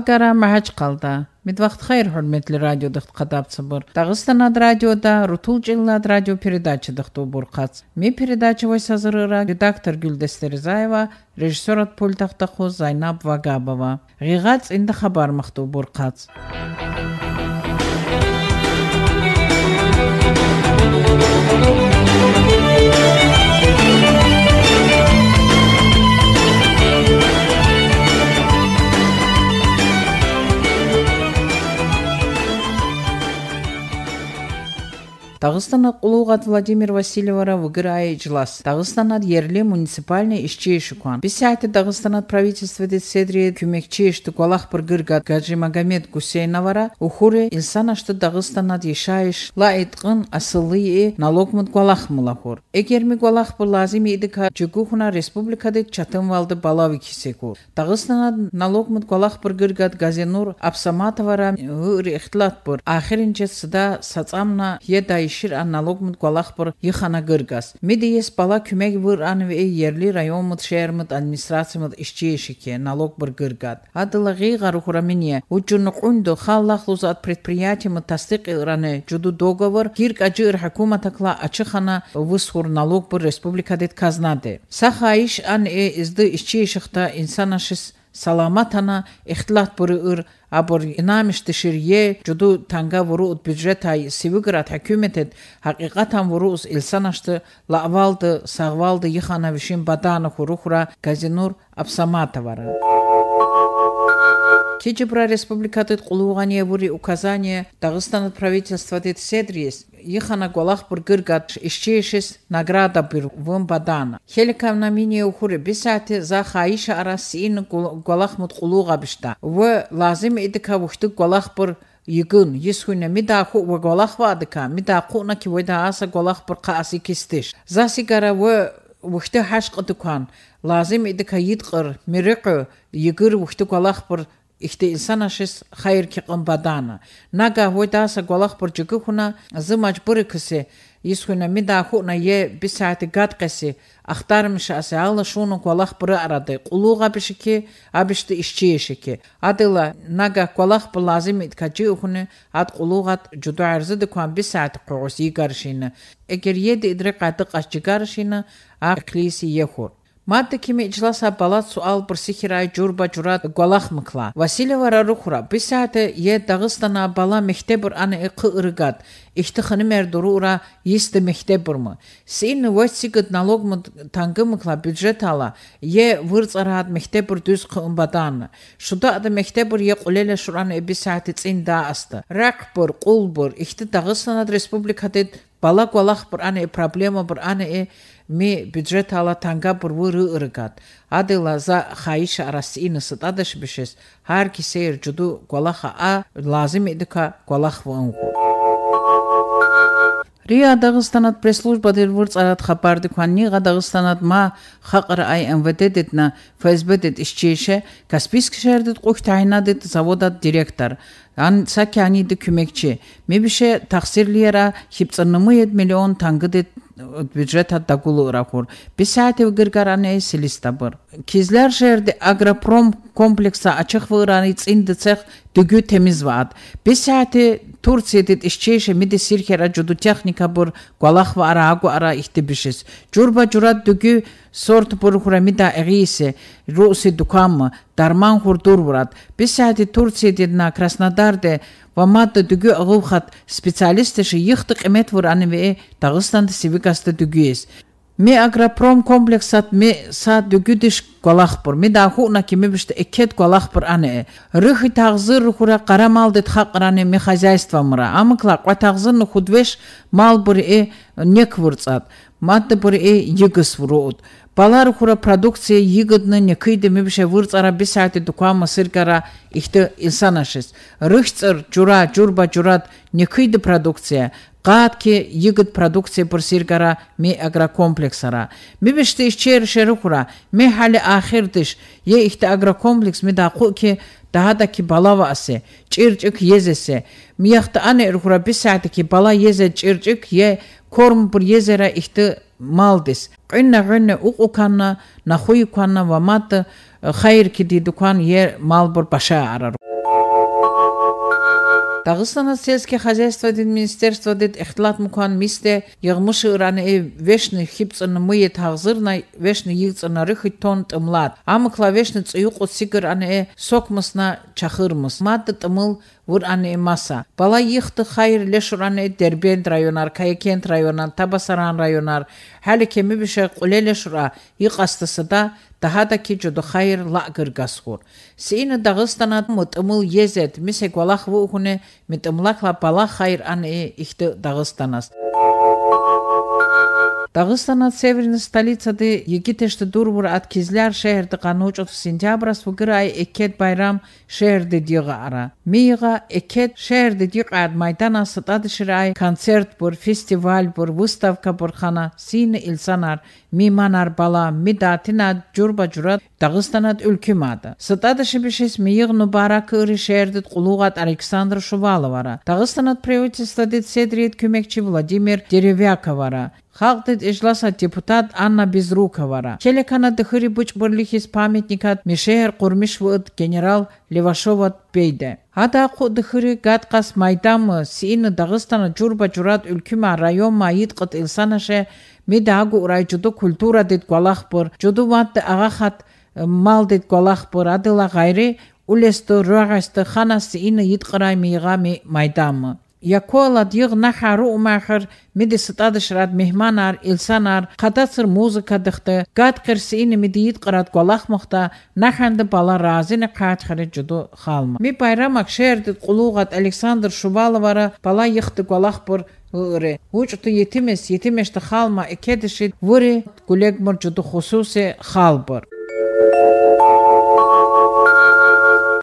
Алгара Махач қалда. Медвахт хайр, хурметли радио дыхткадапцы бур. ад радиода Рутул Джилнад радио передача бұр қац. Ме передачы ой сазырыра редактор Гүлдес Терезаева, режиссер от пультахтаху Зайнаб Вагабова. Ғиғац инді хабар махту дагыстана улуугат владимир васильевара выгырае жилас дагыстанат yerli муниципальный ишчи ишукан бисяйте дагыстанат правительстводе седри күмекчи ишти гуалах Гаджи Магомед гусейновара ухуре инсанашты дагыстанат ишаиш ла айтқын асылы налогмут гуалах мылахур эгер ми гуалах бу лазим идика жугухуна республикаде чатымвалды балави кисеку дагыстанат налогмут гуалах быргыргат газенур апсаматовара ыр ихтлат бур ахиринче сыда сацамна еда Кешир аналог мут қалақ бұр ехана күргас. Меді ес бала күмек бұр аны ве ерлі район мұт шәр мұт администрация мұт ішчі ке налог бұр күргад. Адылығы ғару құрамене ұджынық үнді қалақ лұз ад предприяті мұт тастық үйраны жүді доға бұр кирк ажы үр хакума такла ачы қана өз құр налог бұр республикадет қазнады. Сақа айш аны э ез саламатана ихтлат буруур абур инамиш тиширье жуду танга вуруут бюджетай сивиграт хакюметет хакикатан вуруус илсанашты лавалды сагвалды ихана вишин бадана хурухра газинур абсаматовара Кечебра республикаты Кулугане Бури указание Дагыстан правительства дет Седрис Иханагуалах бургыргат исчешис награда бир вымбадана. Хеликавна мине ухури бисати за хаиша арасин гуалах мутқулуға бишта. В лазим идика вухты гуалах бур yigın yisune midaku ve golak vadika midaku na ki veda asa golak bir qasi kistiş zasigara ve vuxtu haşq dukan lazim idika yitqır miriqu yigır vuxtu golak bir ихте хайр хайрки къымбадана. Нага хойдаса голах хуна зы ес хуна мида хуна е бисаати гадкаси ахтармиша асе алла шуну голах буры арады. Кулуга ишчи абишти ке. Адыла нага голах булазим иткачи ухуны ад кулугат жуду арзыды куан бисаати кугуси игаршина. Эгер еди идрик ады кашчигаршина а клиси ехур. Марта кими ичла сабалат суал бурсихирай журба журат гуалах мыкла. Василева рарухура бисяте е Дагыстана бала мектебур аны икы ыргат. Ихтихыны мердуру ура есті мектеп мы. Сейн вэсигыт налог мы тангы мыкла бюджет ала. Е вырцарат мектебур дүз кымбадан. Шуда ады е кулеле шураны бисяте цин да асты. Ракбур, кулбур, ихти Дагыстанат республикатет бала қолақ бір аны проблема бір аны ми бюджет ала тангабур вы рыргат адыла за хаиш арас инсат адашбишес ҳар ки сейр ҷуду гвалаха а лазим идика гвалахва ангу Рия Дагыстанат пресс-служба дервурц арат хабарды кваннига Дагыстанат ма хакыр ай МВД детна ФСБ дет ишчеше Каспийск шердет куктайна дет заводат директор. Ан саки ани декюмекчи. Мебише тахсирлиера хипцаннымы 7 миллион тангы дет од бюджетот да гулура хур. Писател Григоранеи Селистабыр. Кизлер жерди агропром комплекса ачык выраны цин децех dygü temiz vaat. Bir saati Turciye'de işçeyşe midi sirkera cudu teknika bur gualak ve ara agu ara ihtibişiz. Curba curat dygü sort bur huramida eğisi rusi dukamı darman hurdur vurat. Bir saati Turciye'de na Krasnodar'de ve madde dygü ağıvhat spesyalisteşi yıhtık emet vuranı ve Dağıstan'da sivikasta dygüyiz. Ме агропром комплексат ме са дүгүдиш голахпур ми дахуна ки ми биште экет голахпур ане рыхи тагзыр хура мал дет хакране ми хозяйство мра амкла ква худвеш мал бур э вурцат матты бур э йыгыс вурут балар хура продукция йыгыдны некыйды ми бише вурцара би саати дукама сыргара ихте инсанашис рыхцыр жура журба не некыйды продукция қатке егіт продукция пұрсиргара ме агрокомплексара. Мебешті ішчер шерукура, ме халі ахирдыш, е ихті агрокомплекс ме дақу ке дағада бала ва асе, чирчик езесе. ме аны иркура бі сәді ки бала езе чирчик е корм бұр езера ихті малдис. Үнна үнна уқ ұқанна, нахуй ұқанна ваматы ке э, ки дидукан е мал бұр баша арару дагыстана сельский хозяйство дин министерство дед ихтилат мукан мисте йыгмышы ыраны вешны хипцны мые тагзырна вешны йыгцнары хитон тымлат амыкла клавешны цыюк сигыр аны сокмысна чахырмыс мат тымыл Уран масса, Бала ехты хайр лешуран э Дербент районар, Каекент районан, Табасаран районар. Хәлі кемі біше құле лешура иқ астысы да тахада ки жуду хайр лағыр гасғур. Сейіні Дағыстан ад мұт ұмыл езет, місек валақ вуғуны, мұт ұмылақла бала хайр аны ихті Дағыстан астысы. Дагыстан от столицады Егитешті дурбур от кизляр шеерді канучот сентябрас ай экет байрам шеерді диға ара. Миға екет шеерді ди ад майдана сытады ай концерт бур, фестиваль бур, выставка хана сийны илсанар миманар бала мидатина джурба джурат Дагыстанат үлкімады. Сытады шибишес миғ нубарак үрі шеерді құлуғат Александр Шуваловара. Дагыстанат правительстводы цедрет көмекчі Владимир Деревяковара. Халтыт Ишласа депутат Анна Безруковара. Челекана Дыхыри Бучбырлихис памятникат Мишеер Курмишвыд генерал Левашоват пейде. Ада дыхыри гадқас майдамы сиіні Дағыстана журба журат үлкіма районма қыт илсанаше агу урай жуду культура дед гуалахпыр, жуду ватты аға хат э, мал дед гуалахпыр, адыла ғайры үлесті руағасты ханасы ет қырай мейға майдамы. Яколад нахару румахр миди сытадышрат мехманар илсанар кадацыр музыка дыхты гад кырсини миди голах мохта наханды бала разыны хыры жуду халма ми байрам акшерди кулугат александр шубаловара бала йыхты бур ыры учту етимес етимешти халма экедишит вури гулегмур жуду хусусе халбур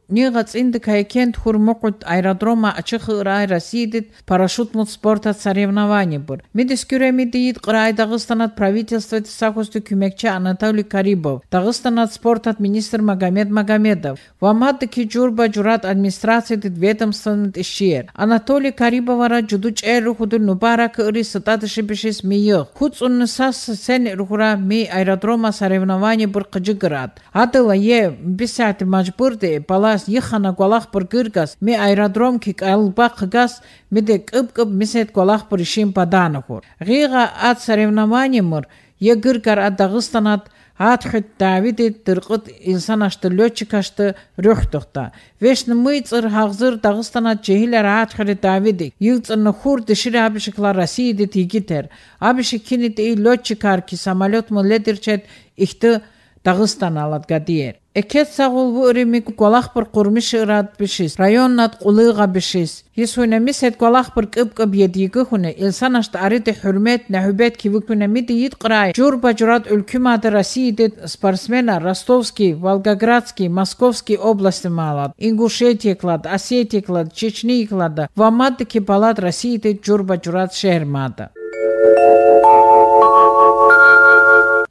Нигац инде кайкент хурмукут аэродрома ачыхыра расидит парашютмут спорта соревнований бур. Мидис кюремидиит қырай Дағыстанат правительство тисахусты күмекче Анатолий Карибов, Дағыстанат спортат министр Магомед Магомедов, Вамады журба журат дит ведомствонит ишиер. Анатолий Карибовара жудуч эру худул нубарак ыры сататыши бишис миё Хуц уннысас сен рухура ми аэродрома царевнавани бур қыжы град. Адыла е бисяти мажбурды бала кас ихана гуалах пур гыргас ми аэродром ки калба кгас ми де кып кып мисет гуалах пур шим паданахур гига ат соревнование мур егыргар ат дагыстанат Атхит Давид дыргыт инсан ашты лётчик ашты рөхтөхта. Вешн мыйцыр хагзыр Дагыстана жехилер Атхит Давид юцны хур дишире абишклар Россия дит игитер. Абиши кинит и лётчикар ки самолёт мы ледерчет ихты Дагыстан алат гадиер. Экет сағул бу үремик квалах пыр курмиш ырат бішіз, Район нат кулыга бешис. Ес хунамис эт квалах пыр кып кып едиги хуне. Илсан ашт арите хурмет нахубет киви кунами диит қырай. Жур үлкім ады России дед спортсмена Ростовский, Волгоградский, Московский области малад. Ингушетия клад, Осетия клад, Чечни клада. Вамады балад России дед жур бажурат шермада.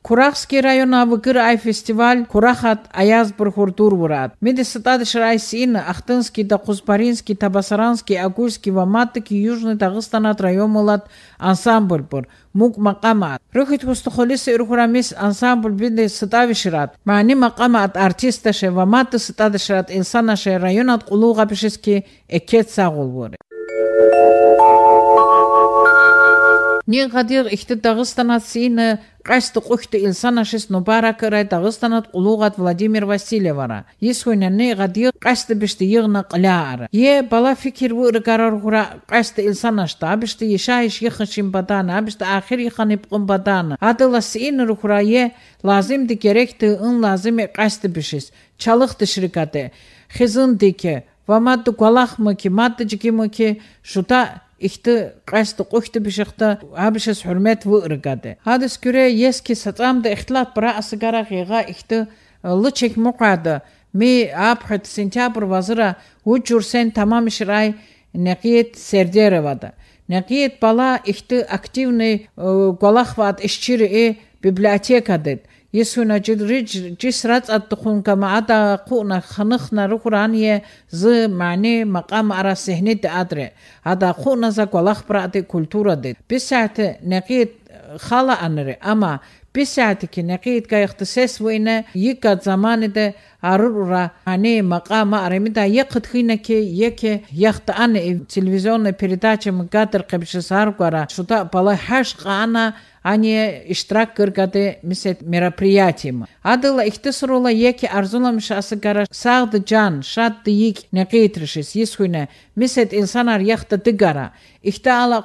Курахский район авыкыр ай фестиваль Курахат аяз бір хуртур вурат. Меди сытады шырай Ахтынский да Табасаранский, Агульский, Ваматыки, южны Южный Тағыстанат район мылат ансамбль бұр. Мук мақамат. Рухит хустухолисы ирхурамис ансамбль бинде сытави шырат. Маани мақамат артиста ше ва маты сытады шырат инсана ше районат кулуға пишиски экет сағул вуры. Ние қадир ихте Дағыстанат сейіні қайсты қухты Илсан Ашыс нобара кырай Дағыстанат ұлуғат Владимир Васильевара. Есхойнаны қадир қайсты бішті иғна ары. Е бала фикир өрі қарар қайсты Илсан илсана шта еша еш ехашим баданы, бішті ахир еханып қым баданы. Адыла сине рухура е лазымды керекті ұн лазымы қайсты бішіс. Чалықты шрикаты. Хизын ва мадды калахмы ки, мадды жеке ки, шута ихти кайсты кухты бишихта абишес хурмет выргаде хадис күре ески сатамда ихтлат бра гыга ихти э, лычек чекмукада ми апхет сентябр вазыра учурсен тамам ширай Некиет Сердеревада. Некиет бала ихти активный э, голахват ишчири библиотека дед. ისუნა ჯიდრიჯ ჯისრაწად თხუნკა მაადა ყუნა ხნხნა რუკრანიე ზ მანი მაყამ არა სეჰნით ადრე ადა ყუნა ზა ყალახ პრატი კულტურა დე ბისათ ნეყი ხალა ანრე ამა بسعتك نقيد كا اختصاص وإنا يكا زمان ده عرورة عني مقام أرمدا يقد خينك يك يخت أنا تلفزيون передача مقادر قبش سار قرا شتا بلا حشق мисет мероприятием. Адыла ихтисрула сағды жан, шадды ик неқейтришис, есхуйне, мисет инсанар яхты ала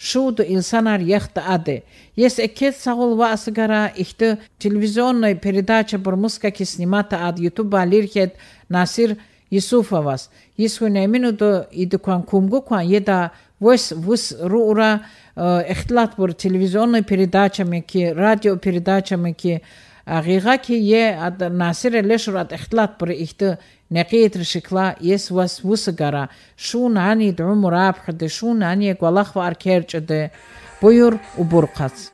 шуды инсанар яхты ады. Есть экет сагул ва асгара, ихты телевизионной передача бурмускаки снимата ад ютуба лирхет Насир Юсуфавас. Исхуне минуту кумгу кумгукан еда вос вус рура эхтлат бур телевизионной передачами ки радио передачами ки Ағиға кейе ада Насир Элешур ад эхтлат бір ихті нәқи етір шықла ес вас вусы гара. Шуын ани дұру мұрап хады, шуын ани гуалақ ва аркер жады. Бұйыр ұбур қац.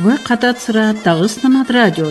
Вы қатат сыра Тағыстанат радио